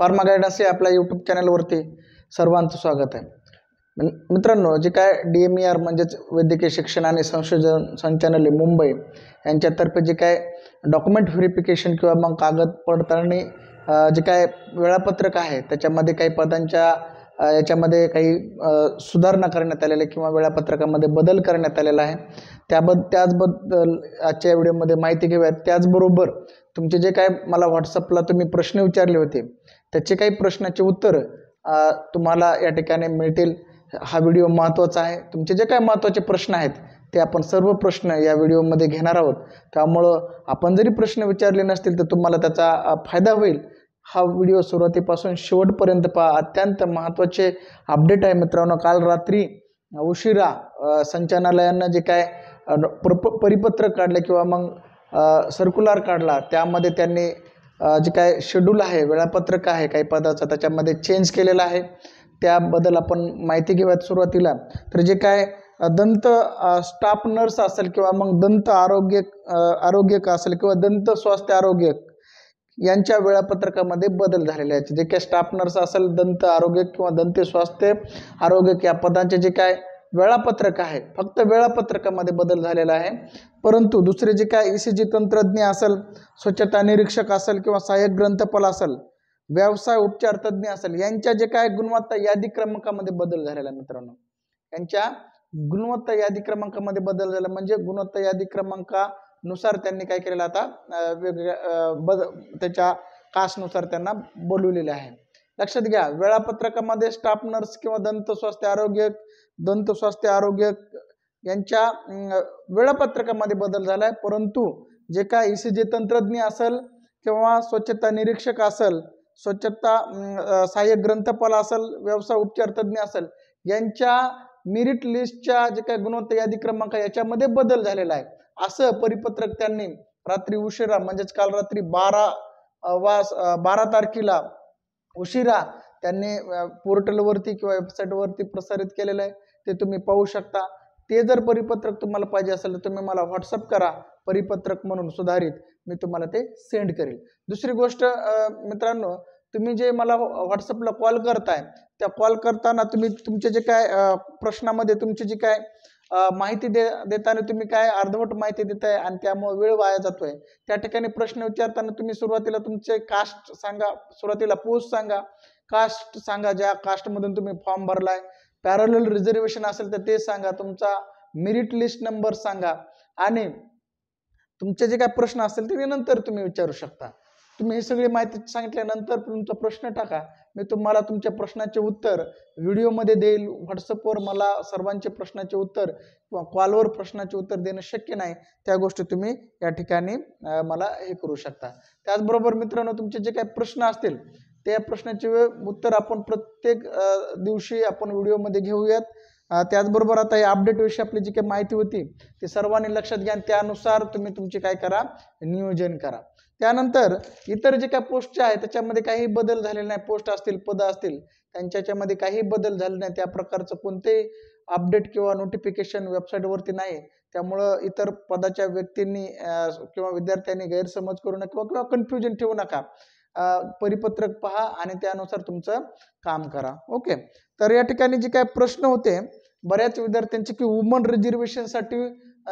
pharma guidance हे आपल्या YouTube चॅनलवरती सर्वांचं स्वागत आहे मित्रांनो जे काय डी एम ई आर म्हणजेच वैद्यकीय शिक्षण आणि संशोधन संचालनालय मुंबई यांच्यातर्फे जे काय डॉक्युमेंट व्हेरिफिकेशन किंवा मग कागद पडताळणी जे काय वेळापत्रक आहे त्याच्यामध्ये काही पदांच्या याच्यामध्ये काही सुधारणा करण्यात आलेल्या किंवा वेळापत्रकामध्ये बदल करण्यात आलेला आहे त्याबद्द त्याचबद्दल आजच्या व्हिडिओमध्ये माहिती घेऊयात त्याचबरोबर तुमचे जे काय मला व्हॉट्सअपला तुम्ही प्रश्न विचारले होते त्याचे काही प्रश्नाचे उत्तर तुम्हाला या ठिकाणी मिळतील हा व्हिडिओ महत्त्वाचा आहे तुमचे जे काय महत्त्वाचे प्रश्न आहेत ते आपण सर्व प्रश्न या व्हिडिओमध्ये घेणार आहोत त्यामुळं आपण जरी प्रश्न विचारले नसतील तर तुम्हाला त्याचा फायदा होईल हा व्हिडिओ सुरुवातीपासून शेवटपर्यंत पहा अत्यंत महत्त्वाचे अपडेट आहे मित्रांनो काल रात्री उशिरा संचालनालयानं जे काय परिपत्रक काढलं किंवा मग सर्क्युलर काढला त्यामध्ये त्यांनी जे काय शेड्यूल आहे वेळापत्रक आहे काही पदाचं त्याच्यामध्ये चेंज केलेलं आहे त्याबद्दल आपण माहिती घेऊयात सुरुवातीला तर जे काय दंत स्टाफ नर्स असेल किंवा मग दंत आरोग्य आरोग्यक असेल किंवा दंत स्वास्थ्य आरोग्य यांच्या वेळापत्रकामध्ये बदल झालेले आहेत जे काय स्टाफ नर्स असेल दंत आरोग्य किंवा दंत स्वास्थ्य आरोग्य या पदांचे जे काय वेळापत्रक आहे फक्त वेळापत्रकामध्ये बदल झालेला आहे परंतु दुसरे जे काय ई सी जी तंत्रज्ञ असेल स्वच्छता निरीक्षक असेल किंवा सहाय्यक ग्रंथपाल असेल व्यवसाय उपचार तज्ञ असेल यांच्या जे काय गुणवत्ता यादी क्रमांकामध्ये बदल झालेला मित्रांनो यांच्या गुणवत्ता यादी क्रमांकामध्ये बदल झाला म्हणजे गुणवत्ता यादी क्रमांकानुसार त्यांनी काय केलेलं आता वेगळ्या त्याच्या कासनुसार त्यांना बोलवलेले आहे लक्षात घ्या वेळापत्रकामध्ये स्टाफ नर्स किंवा दंत स्वास्थ्य आरोग्य दंत स्वास्थ्य आरोग्य यांच्या वेळापत्रकामध्ये बदल झालाय परंतु जे काय इ सी जे तंत्रज्ञ असेल किंवा स्वच्छता निरीक्षक असेल स्वच्छता सहाय्यक ग्रंथपाल असेल व्यवसाय उपचार तज्ज्ञ असेल यांच्या मेरिट लिस्टच्या जे काही गुणवत्ता यादी क्रमांक याच्यामध्ये बदल झालेला आहे असं परिपत्रक त्यांनी रात्री उशिरा म्हणजेच काल रात्री बारा वा बारा तारखेला उशिरा त्यांनी पोर्टलवरती किंवा वेबसाईटवरती प्रसारित केलेलं आहे ते तुम्ही पाहू शकता ते जर परिपत्रक तुम्हाला पाहिजे असेल तर तुम्ही मला व्हॉट्सअप करा परिपत्रक म्हणून सुधारित मी तुम्हाला ते सेंड करेल दुसरी गोष्ट मित्रांनो तुम्ही जे मला व्हॉट्सअपला कॉल करताय त्या कॉल करताना तुम्ही तुमचे जे काय प्रश्नामध्ये तुमची जी काय माहिती दे देताना तुम्ही काय अर्धवट माहिती देताय आणि त्यामुळे वेळ वाया जातोय त्या ठिकाणी प्रश्न विचारताना तुम्ही सुरुवातीला तुमचे कास्ट सांगा सुरुवातीला पोस्ट सांगा कास्ट सांगा ज्या कास्टमधून तुम्ही फॉर्म भरलाय पॅरल रिझर्वेशन असेल तर ते सांगा तुमचा मेरिट लिस्ट नंबर सांगा आणि तुमचे जे काय प्रश्न असतील ते नंतर तुम्ही विचारू शकता तुम्ही ही सगळी माहिती सांगितल्यानंतर तुमचा प्रश्न टाका मी तुम्हाला तुमच्या प्रश्नाचे उत्तर व्हिडिओमध्ये देईल व्हॉट्सअपवर मला सर्वांचे प्रश्नाचे उत्तर किंवा कॉलवर प्रश्नाचे उत्तर देणं शक्य नाही त्या गोष्टी तुम्ही या ठिकाणी मला हे करू शकता त्याचबरोबर मित्रांनो तुमचे जे काही प्रश्न असतील त्या प्रश्नाचे उत्तर आपण प्रत्येक दिवशी आपण व्हिडिओमध्ये घेऊयात त्याचबरोबर आता या अपडेटविषयी आपली जी काही माहिती होती ते सर्वांनी लक्षात घ्या त्यानुसार तुम्ही तुमचे काय करा नियोजन करा त्यानंतर इतर जे काही पोस्ट आहे त्याच्यामध्ये काही बदल झालेले नाही पोस्ट असतील पद असतील त्यांच्यामध्ये काही बदल झाले नाही त्या प्रकारचं कोणतेही अपडेट किंवा नोटिफिकेशन वेबसाईटवरती नाही त्यामुळं इतर पदाच्या व्यक्तींनी किंवा विद्यार्थ्यांनी गैरसमज करू नका किंवा कन्फ्युजन ठेवू नका परिपत्रक पहा आणि त्यानुसार तुमचं काम करा ओके तर या ठिकाणी जे काय प्रश्न होते बऱ्याच विद्यार्थ्यांचे की वुमन रिझर्वेशनसाठी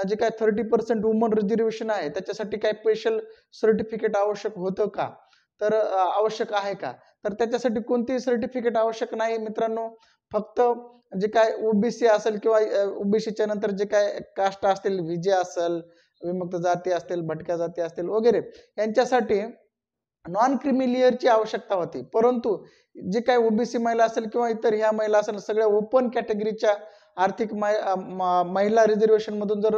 जे काय थर्टी पर्सेंट वुमन रिझर्वेशन आहे त्याच्यासाठी काय स्पेशल सर्टिफिकेट आवश्यक होतं का तर आवश्यक आहे का तर त्याच्यासाठी कोणतेही सर्टिफिकेट आवश्यक नाही मित्रांनो फक्त जे काय ओबीसी असेल किंवा ओबीसीच्या नंतर जे काय कास्ट असतील विजय असेल विमुक्त जाती असतील भटक्या जाती असतील वगैरे यांच्यासाठी नॉन क्रिमी ची आवश्यकता होती परंतु जे काही ओबीसी महिला असेल किंवा इतर ह्या महिला असेल सगळ्या ओपन कॅटेगरीच्या आर्थिक महिला रिझर्वेशनमधून जर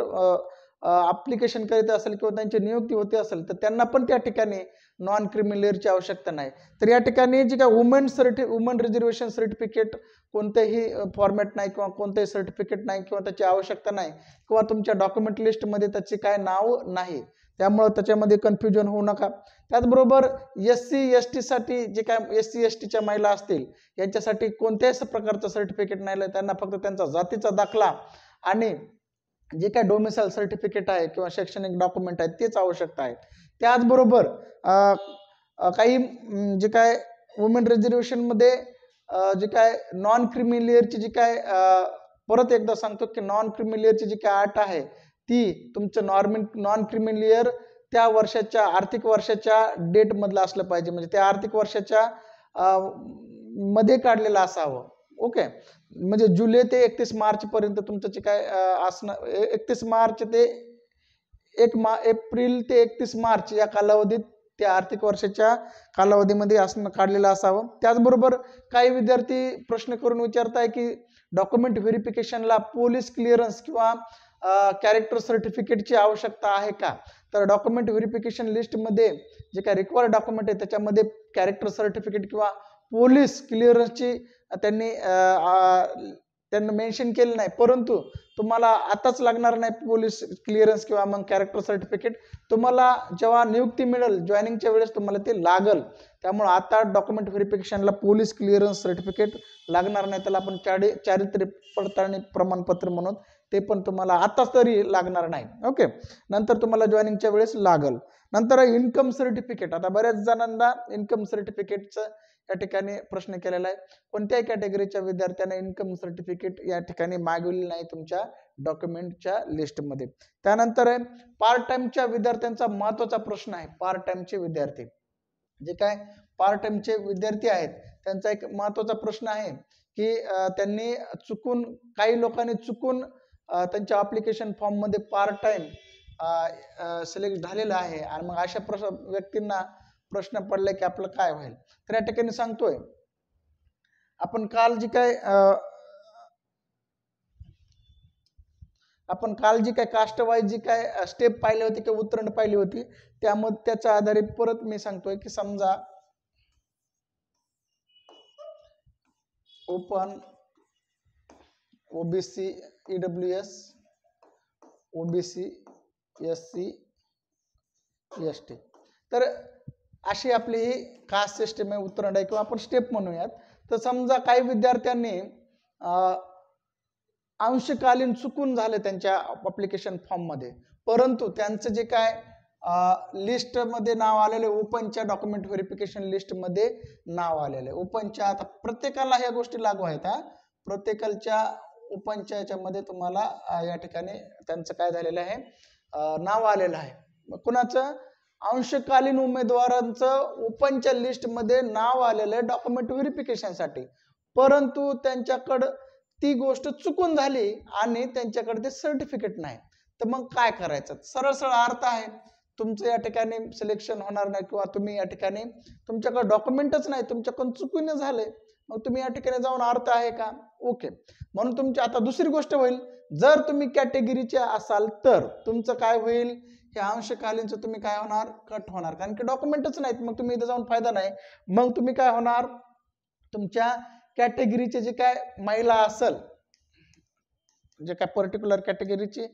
अप्लिकेशन करीत असेल किंवा त्यांची नियुक्ती होते असेल तर त्यांना पण त्या ठिकाणी नॉन क्रिमिलिअरची आवश्यकता नाही तर या ठिकाणी जे काय वुमेन सर्टि वुमेन रिझर्वेशन सर्टिफिकेट कोणतेही फॉर्मॅट नाही किंवा कोणतेही सर्टिफिकेट नाही किंवा त्याची आवश्यकता नाही किंवा तुमच्या डॉक्युमेंट लिस्टमध्ये त्याचे काय नाव नाही त्यामुळं त्याच्यामध्ये कन्फ्युजन होऊ नका त्याचबरोबर एस सी एस टीसाठी जे काय एस सी एस टीच्या महिला असतील यांच्यासाठी कोणत्याच प्रकारचं सर्टिफिकेट नाही त्यांना फक्त त्यांचा जातीचा दाखला आणि जे काय डोमिसाईल सर्टिफिकेट आहे किंवा शैक्षणिक डॉक्युमेंट आहे तेच आवश्यकता आहे त्याचबरोबर काही जे काय वुमेन रिझर्वेशनमध्ये जे काय नॉन क्रिमिलियरची जी काय परत एकदा सांगतो की नॉन क्रिमिलियरची जी काय आर्ट आहे ती तुमचं नॉर्मिन नॉन क्रिमिनल इयर त्या वर्षाच्या आर्थिक वर्षाच्या डेटमधलं असलं पाहिजे म्हणजे त्या आर्थिक वर्षाच्या मध्ये काढलेलं असावं ओके म्हणजे जुलै ते एकतीस मार्चपर्यंत तुमचं जे काय असणं एकतीस मार्च ते एक मा एप्रिल ते एकतीस मार्च या कालावधीत त्या आर्थिक वर्षाच्या कालावधीमध्ये असणं काढलेलं असावं त्याचबरोबर काही विद्यार्थी प्रश्न करून विचारताय की डॉक्युमेंट व्हेरिफिकेशनला पोलीस क्लिअरन्स किंवा कॅरेक्टर सर्टिफिकेटची आवश्यकता आहे का तर डॉक्युमेंट व्हेरिफिकेशन लिस्टमध्ये जे काय रिक्वायर्ड डॉक्युमेंट आहे त्याच्यामध्ये कॅरेक्टर सर्टिफिकेट किंवा पोलीस क्लिअरन्सची त्यांनी त्यांना मेन्शन केलं नाही परंतु तुम्हाला आताच लागणार नाही पोलीस क्लिअरन्स किंवा मग कॅरेक्टर सर्टिफिकेट तुम्हाला जेव्हा नियुक्ती मिळेल जॉईनिंगच्या वेळेस तुम्हाला ते लागल त्यामुळे आता डॉक्युमेंट व्हेरिफिकेशनला पोलीस क्लिअरन्स सर्टिफिकेट लागणार नाही त्याला आपण चारी चारित्र्य पडताळणी प्रमाणपत्र म्हणून ते पण तुम्हाला आताच तरी लागणार नाही ओके नंतर तुम्हाला जॉईनिंगच्या वेळेस लागल नंतर इन्कम सर्टिफिकेट आता बऱ्याच जणांना इन्कम सर्टिफिकेटचं या ठिकाणी प्रश्न केलेला आहे कोणत्याही कॅटेगरीच्या विद्यार्थ्यांना इन्कम सर्टिफिकेट या ठिकाणी मागवले नाही तुमच्या डॉक्युमेंटच्या लिस्टमध्ये त्यानंतर आहे पार्ट टाइमच्या विद्यार्थ्यांचा महत्वाचा प्रश्न आहे पार्ट टाइमचे विद्यार्थी जे काय पार्ट टाइमचे विद्यार्थी आहेत त्यांचा एक महत्वाचा प्रश्न आहे की त्यांनी चुकून काही लोकांनी चुकून त्यांच्या फॉर्म फॉर्ममध्ये पार्ट टाइम सिलेक्ट झालेला आहे आणि मग अशा प्रश व्यक्तींना प्रश्न पडले की आपलं काय होईल तर या ठिकाणी सांगतोय आपण काल जी काय आपण काल जी काय कास्टवाईज जी काय स्टेप पाहिली होती किंवा उत्तरण पाहिली होती त्यामध्ये त्याच्या आधारे परत मी सांगतोय की समजा open OBC EWS OBC S C S T तर अशी आपली ही खास सिस्टीम आहे उतरंड आहे किंवा आपण स्टेप म्हणूयात तर समजा काही विद्यार्थ्यांनी अंशकालीन चुकून झाले त्यांच्या अप्लिकेशन फॉर्ममध्ये परंतु त्यांचं जे काय लिस्टमध्ये नाव आलेले ओपनच्या डॉक्युमेंट व्हेरिफिकेशन लिस्टमध्ये नाव आलेलं आहे ओपनच्या आता प्रत्येकाला ह्या गोष्टी लागू आहेत हा प्रत्येकाच्या ओपनच्या याच्यामध्ये तुम्हाला या ठिकाणी त्यांचं काय झालेलं आहे नाव आलेलं आहे कुणाचं अंशकालीन उमेदवारांचं लिस्ट लिस्टमध्ये नाव आलेलं आहे डॉक्युमेंट व्हेरिफिकेशनसाठी परंतु त्यांच्याकडं ती गोष्ट चुकून झाली आणि त्यांच्याकडे ते सर्टिफिकेट नाही तर मग काय करायचं सरळ सरळ अर्थ आहे तुमचं या ठिकाणी सिलेक्शन होणार नाही किंवा तुम्ही या ठिकाणी तुमच्याकडे डॉक्युमेंटच नाही तुमच्याकडून चुकीने झाले मग तुम्ही या ठिकाणी जाऊन अर्थ आहे का ओके म्हणून तुमची आता दुसरी गोष्ट होईल जर तुम्ही कॅटेगरीचे असाल तर तुमचं काय होईल हे अंशकालीनचं तुम्ही काय होणार कट होणार कारण की डॉक्युमेंटच नाहीत मग तुम्ही इथे जाऊन फायदा नाही मग तुम्ही काय होणार तुमच्या कॅटेगरीचे जे काय महिला असल जे काय पर्टिक्युलर कॅटेगरीचे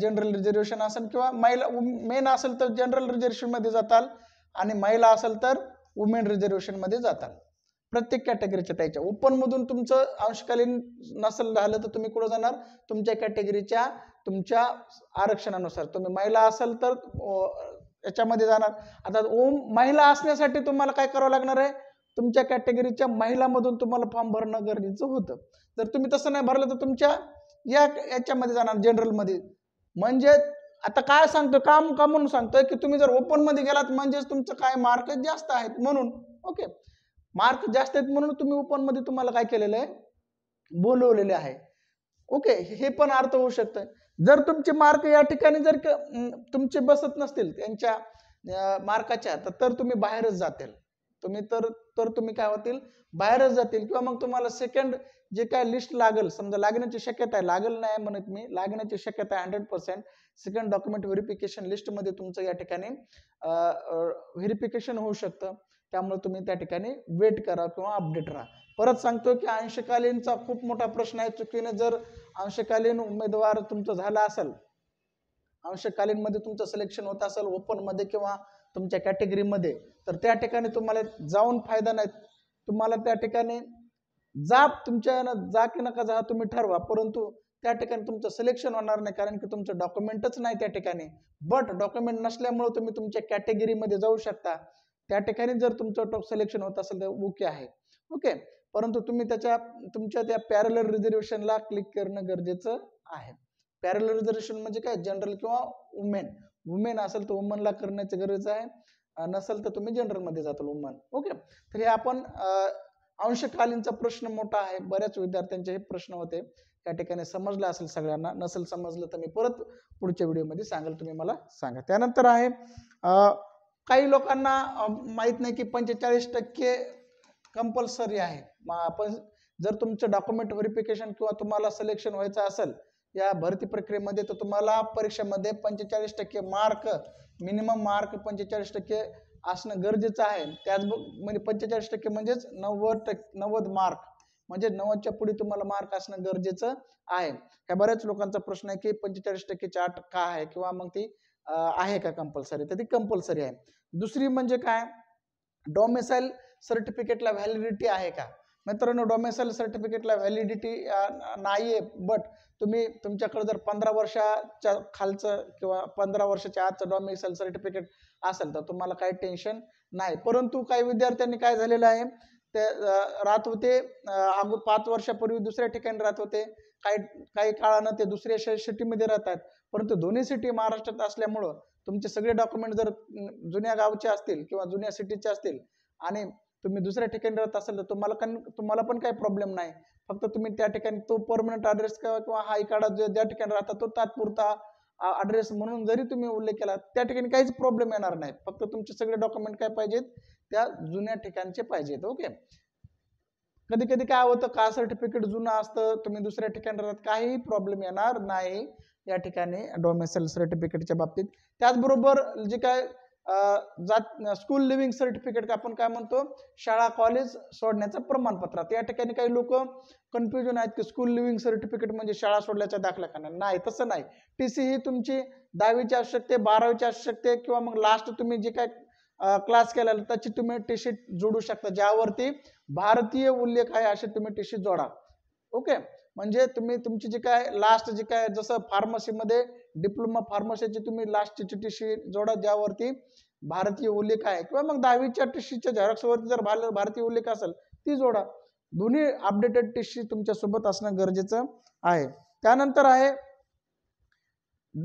जनरल रिझर्वेशन असेल किंवा महिला मेन असेल तर जनरल मध्ये जाताल आणि महिला असेल तर वुमेन मध्ये जाताल प्रत्येक कॅटेगरीच्या त्याच्या मधून तुमचं अंशकालीन नसेल झालं तर तुम्ही कुठं जाणार तुमच्या कॅटेगरीच्या तुमच्या आरक्षणानुसार तुम्ही महिला असाल तर याच्यामध्ये जाणार आता ओम महिला असण्यासाठी तुम्हाला काय करावं लागणार आहे तुमच्या कॅटेगरीच्या महिलामधून तुम्हाला फॉर्म भरणं गरजेचं होतं जर तुम्ही तसं नाही भरलं तर तुमच्या या याच्यामध्ये जाणार जनरलमध्ये म्हणजे आता काय सांगतो काम का म्हणून सांगतोय की तुम्ही जर ओपनमध्ये गेलात म्हणजेच तुमचं काय मार्क जास्त आहेत म्हणून ओके मार्क जास्त आहेत म्हणून तुम्ही ओपनमध्ये तुम्हाला काय केलेलं आहे बोलवलेले आहे ओके हे पण अर्थ होऊ शकतं जर तुमचे मार्क या ठिकाणी जर तुमचे बसत नसतील त्यांच्या मार्काच्या तर तुम्ही बाहेरच जातील तुम्ही तर तर तुम्ही काय होतील बाहेरच जातील किंवा मग तुम्हाला सेकंड जे काय लिस्ट लागेल समजा लागण्याची शक्यता आहे लागेल नाही म्हणत मी लागण्याची शक्यता आहे hundred percent second document verification लिस्टमध्ये तुमचं या ठिकाणी व्हेरिफिकेशन होऊ शकतं त्यामुळे तुम्ही त्या ठिकाणी वेट करा किंवा अपडेट राहा परत सांगतो की अंशकालीनचा खूप मोठा प्रश्न आहे चुकीने जर अंशकालीन उमेदवार तुमचा झाला असेल अंशकालीन मध्ये तुमचं सिलेक्शन होत असेल ओपन मध्ये किंवा तुमच्या कॅटेगरीमध्ये तर त्या ठिकाणी तुम्हाला जाऊन फायदा नाही तुम्हाला त्या ठिकाणी जाब तुमच्या जा की नका जा तुम्ही ठरवा परंतु त्या ठिकाणी तुमचं सिलेक्शन होणार नाही कारण की तुमचं डॉक्युमेंटच नाही त्या ठिकाणी बट डॉक्युमेंट नसल्यामुळे तुम्ही तुमच्या कॅटेगरीमध्ये जाऊ शकता त्या ठिकाणी जर तुमचं टॉप सिलेक्शन होत असेल तर ओके आहे ओके परंतु तुम्ही त्याच्या तुमच्या त्या पॅरलर रिझर्वेशनला क्लिक करणं गरजेचं आहे पॅरलर रिझर्वेशन म्हणजे काय जनरल किंवा वुमेन वुमेन असेल तर वुमनला करण्याचं गरजेचं आहे नसेल तर तुम्ही जनरलमध्ये जाताल वुमन ओके तर हे आपण अंशकालीनचा प्रश्न मोठा आहे बऱ्याच विद्यार्थ्यांचे हे प्रश्न होते त्या ठिकाणी समजलं असेल सगळ्यांना नसेल समजलं तर मी परत पुढच्या व्हिडिओमध्ये सांगेल तुम्ही मला सांगा त्यानंतर आहे काही लोकांना माहीत नाही की पंचेचाळीस टक्के कंपल्सरी आहे आपण जर तुमचं डॉक्युमेंट व्हेरिफिकेशन किंवा तुम्हाला सिलेक्शन व्हायचं असेल या भरती प्रक्रियेमध्ये तर तुम्हाला परीक्षेमध्ये पंचेचाळीस टक्के मार्क मिनिमम मार्क पंचेचाळीस टक्के असणं गरजेचं आहे त्याच म्हणजे पंचेचाळीस टक्के म्हणजेच नव्वद टक्के नव्वद मार्क म्हणजे नव्वदच्या पुढे तुम्हाला मार्क असणं गरजेचं आहे ह्या बऱ्याच लोकांचा प्रश्न आहे की पंचेचाळीस टक्के आठ का आहे किंवा मग ती आहे का कंपल्सरी तर ती कंपल्सरी आहे दुसरी म्हणजे काय डोमेसाईल सर्टिफिकेटला व्हॅलिडिटी आहे का मित्रांनो डोमेसाईल सर्टिफिकेटला व्हॅलिडिटी नाही आहे बट तुम्ही तुमच्याकडे जर पंधरा वर्षाच्या खालचं किंवा पंधरा वर्षाच्या आतचं डोमेसाईल सर्टिफिकेट असेल तर तुम्हाला काही टेन्शन नाही परंतु काही विद्यार्थ्यांनी काय झालेलं आहे ते राहत होते अगो पाच वर्षापूर्वी दुसऱ्या ठिकाणी राहत होते काही काही काळानं ते दुसऱ्या सिटीमध्ये राहतात परंतु दोन्ही सिटी महाराष्ट्रात असल्यामुळं तुमचे सगळे डॉक्युमेंट जर जुन्या गावचे असतील किंवा जुन्या सिटीचे असतील आणि तुम्ही दुसऱ्या ठिकाणी राहत असाल तर तुम्हाला कन तुम्हाला पण काही प्रॉब्लेम नाही फक्त तुम्ही त्या ठिकाणी तो परमनंट अड्रेस किंवा हा इकाडा जो ज्या ठिकाणी राहता तो तात्पुरता अड्रेस म्हणून जरी तुम्ही उल्लेख केला त्या ठिकाणी काहीच प्रॉब्लेम येणार नाही फक्त तुमचे सगळे डॉक्युमेंट काय पाहिजेत त्या जुन्या ठिकाणचे पाहिजेत ओके कधी कधी काय होतं का सर्टिफिकेट जुनं असतं तुम्ही दुसऱ्या ठिकाणी राहत काही प्रॉब्लेम येणार नाही या ठिकाणी डोमेसल सर्टिफिकेटच्या बाबतीत त्याचबरोबर जे काय जात स्कूल लिव्हिंग सर्टिफिकेट आपण काय म्हणतो शाळा कॉलेज सोडण्याचं प्रमाणपत्र या ठिकाणी काही लोक कन्फ्युजन आहेत की स्कूल लिव्हिंग सर्टिफिकेट म्हणजे शाळा सोडल्याचा दाखला का नाही तसं नाही टी सी ही तुमची दहावीची असू शकते बारावीची असू शकते किंवा मग लास्ट तुम्ही जे काय क्लास केला त्याची तुम्ही टी शीट जोडू शकता ज्यावरती भारतीय उल्लेख आहे अशी तुम्ही टी शीट जोडा ओके म्हणजे तुम्ही तुमची जी काय लास्ट जी काय जसं फार्मसीमध्ये डिप्लोमा फार्मसीची तुम्ही लास्टची टी जोडा ज्यावरती भारतीय उल्लेख आहे किंवा मग दहावीच्या टी शीटच्या जर भारतीय उल्लेख असेल ती जोडा दोन्ही अपडेटेड टी तुमच्या सोबत असणं गरजेचं आहे त्यानंतर आहे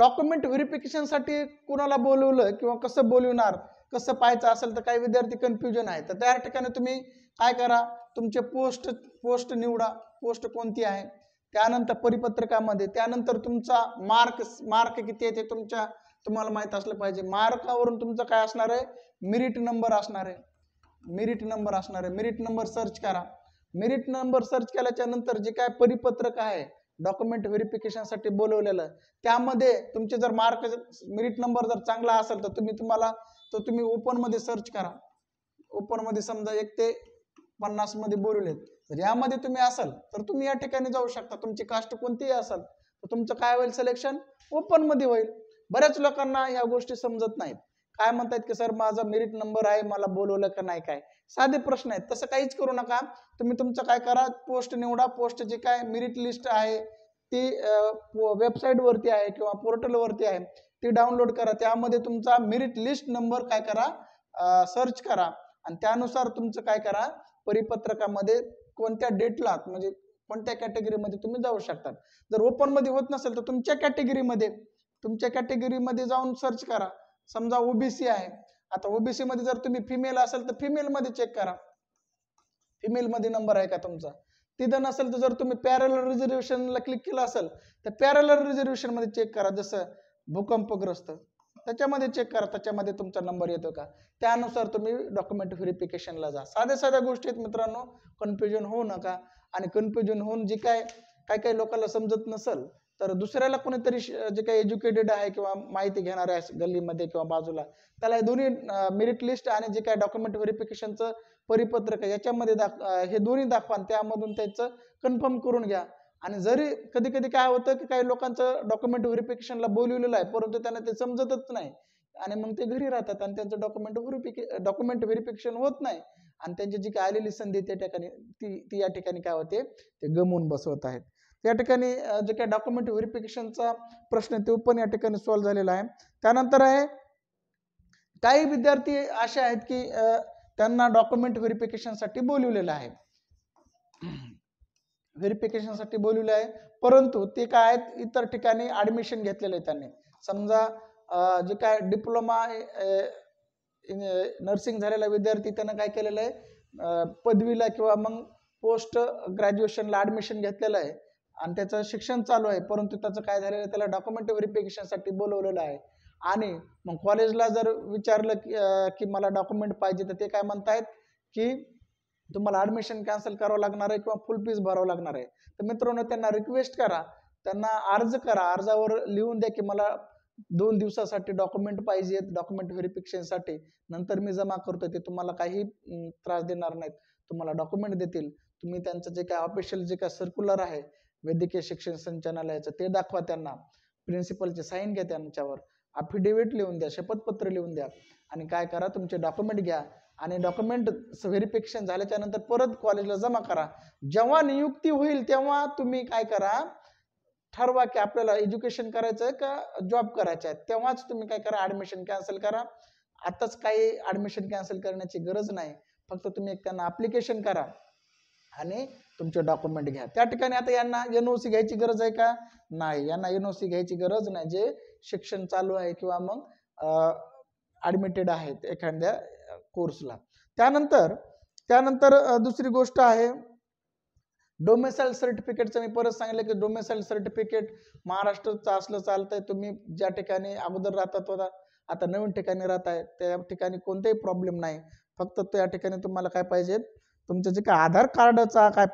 डॉक्युमेंट व्हेरिफिकेशनसाठी कुणाला बोलवलं किंवा कसं बोलवणार कसं पाहायचं असेल तर काही विद्यार्थी कन्फ्युजन आहे तर त्या ठिकाणी तुम्ही काय करा तुमचे पोस्ट पोस्ट निवडा पोस्ट कोणती आहे त्यानंतर परिपत्रकामध्ये त्यानंतर तुमचा मार्क मार्क किती आहे ते तुमच्या तुम्हाला माहीत असलं पाहिजे मार्कावरून तुमचं काय असणार आहे मिरिट नंबर असणार आहे मिरिट नंबर असणार आहे मिरिट नंबर सर्च करा मिरिट नंबर सर्च केल्याच्या नंतर जे काय परिपत्रक आहे डॉक्युमेंट व्हेरिफिकेशनसाठी बोलवलेलं त्यामध्ये तुमचे जर मार्क मिरिट नंबर जर चांगला असेल तर तुम्ही तुम्हाला तर तुम्ही ओपनमध्ये सर्च करा ओपनमध्ये समजा एक ते पन्नासमध्ये बोलवलेत तर यामध्ये तुम्ही असाल तर तुम्ही या ठिकाणी जाऊ शकता तुमची कास्ट कोणतीही असाल तर तुमचं काय होईल सिलेक्शन ओपनमध्ये होईल बऱ्याच लोकांना ह्या गोष्टी समजत नाहीत काय म्हणतात की सर माझा मेरिट नंबर आहे मला बोलवलं का नाही काय साधे प्रश्न आहेत तसं काहीच करू नका तुम्ही तुमचं काय करा पोस्ट निवडा पोस्ट जे काय मेरिट लिस्ट आहे ती वेबसाईटवरती आहे किंवा पोर्टलवरती आहे ती डाउनलोड करा त्यामध्ये तुमचा मेरिट लिस्ट नंबर काय करा सर्च करा आणि त्यानुसार तुमचं काय करा परिपत्रकामध्ये कोणत्या डेटला म्हणजे कोणत्या कॅटेगरीमध्ये तुम्ही जाऊ शकतात जर ओपनमध्ये होत नसेल तर तुमच्या कॅटेगरीमध्ये तुमच्या कॅटेगरीमध्ये जाऊन सर्च करा समजा ओबीसी आहे आता ओबीसी मध्ये जर तुम्ही फिमेल असाल तर फिमेल मध्ये चेक करा फिमेल मध्ये नंबर आहे का तुमचा तिथं नसेल तर जर तुम्ही पॅरल रिझर्वेशनला क्लिक केलं असेल तर पॅरल रिझर्वेशन मध्ये चेक करा जसं भूकंपग्रस्त त्याच्यामध्ये चेक करा त्याच्यामध्ये तुमचा नंबर येतो का त्यानुसार तुम्ही डॉक्युमेंट व्हेरिफिकेशनला जा साध्या साध्या गोष्टी आहेत मित्रांनो कन्फ्युजन होऊ नका आणि कन्फ्युजन होऊन जे काय काय काय लोकांना समजत नसेल तर दुसऱ्याला कोणीतरी जे काही एज्युकेटेड आहे किंवा माहिती घेणार आहे गल्लीमध्ये किंवा बाजूला त्याला हे दोन्ही मेरिट लिस्ट आणि जे काय डॉक्युमेंट व्हेरिफिकेशनचं परिपत्रक याच्यामध्ये दाख हे दोन्ही दाखवा त्यामधून त्याचं कन्फर्म करून घ्या आणि जरी कधी कधी काय होतं की काही लोकांचं डॉक्युमेंट व्हेरिफिकेशनला बोलवलेलं आहे परंतु त्यांना ते समजतच नाही आणि मग ते घरी राहतात आणि त्यांचं डॉक्युमेंट व्हेरिफिके डॉक्युमेंट व्हेरिफिकेशन होत नाही आणि त्यांची जी काय आलेली संधी त्या ठिकाणी ती ती या ठिकाणी काय होते ते गमवून बसवत आहेत या ठिकाणी जे काय डॉक्युमेंट व्हेरिफिकेशनचा प्रश्न तो पण या ठिकाणी सॉल्व्ह झालेला आहे त्यानंतर आहे काही विद्यार्थी असे आहेत की त्यांना डॉक्युमेंट व्हेरिफिकेशनसाठी बोलवलेलं आहे व्हेरिफिकेशनसाठी बोलवले आहे परंतु ते काय आहेत इतर ठिकाणी ॲडमिशन घेतलेलं आहे त्यांनी समजा जे काय डिप्लोमा नर्सिंग झालेला विद्यार्थी त्यांना काय केलेलं आहे पदवीला किंवा मग पोस्ट ग्रॅज्युएशनला ॲडमिशन घेतलेलं आहे आणि त्याचं शिक्षण चालू आहे परंतु त्याचं काय झालेलं आहे त्याला डॉक्युमेंट व्हेरिफिकेशनसाठी बोलवलेलं आहे आणि मग कॉलेजला जर विचारलं की की मला डॉक्युमेंट पाहिजे तर ते काय म्हणतायत की तुम्हाला ऍडमिशन कॅन्सल करावं लागणार आहे किंवा फुल फीस भरावं लागणार आहे तर मित्रांनो त्यांना रिक्वेस्ट करा त्यांना अर्ज करा अर्जावर लिहून द्या की मला दोन दिवसासाठी डॉक्युमेंट पाहिजे डॉक्युमेंट साठी नंतर मी जमा करतो ते तुम्हाला काही त्रास देणार नाहीत तुम्हाला डॉक्युमेंट देतील तुम्ही त्यांचं जे काय ऑफिशियल जे काय सर्क्युलर आहे वैद्यकीय शिक्षण संचालनालयाचं ते दाखवा त्यांना प्रिन्सिपलचे साईन घ्या त्यांच्यावर अफिडेविट लिहून द्या शपथपत्र लिहून द्या आणि काय करा तुमचे डॉक्युमेंट घ्या आणि डॉक्युमेंट व्हेरिफिकेशन नंतर परत कॉलेजला जमा करा जेव्हा नियुक्ती होईल तेव्हा तुम्ही काय करा ठरवा की आपल्याला एज्युकेशन करायचं आहे का जॉब करायचा आहे तेव्हाच तुम्ही काय करा ॲडमिशन कॅन्सल करा आताच काही ॲडमिशन कॅन्सल करण्याची गरज नाही फक्त तुम्ही एक त्यांना अप्लिकेशन करा आणि तुमचे डॉक्युमेंट घ्या त्या ठिकाणी आता यांना एन ओ सी घ्यायची गरज आहे का नाही यांना एन ओ सी घ्यायची गरज नाही जे शिक्षण चालू आहे किंवा मग ॲडमिटेड आहेत एखाद्या कोर्सला त्यानंतर त्यानंतर दुसरी गोष्ट आहे डोमेसाईल सर्टिफिकेटचं मी परत सांगितलं की डोमेसाईल सर्टिफिकेट महाराष्ट्राचं असलं चालतंय तुम्ही ज्या ठिकाणी अगोदर राहतात होता आता नवीन ठिकाणी राहत आहे त्या ठिकाणी कोणताही प्रॉब्लेम नाही फक्त त्या ठिकाणी तुम्हाला काय पाहिजे तुमचं जे काय आधार कार्डचा काय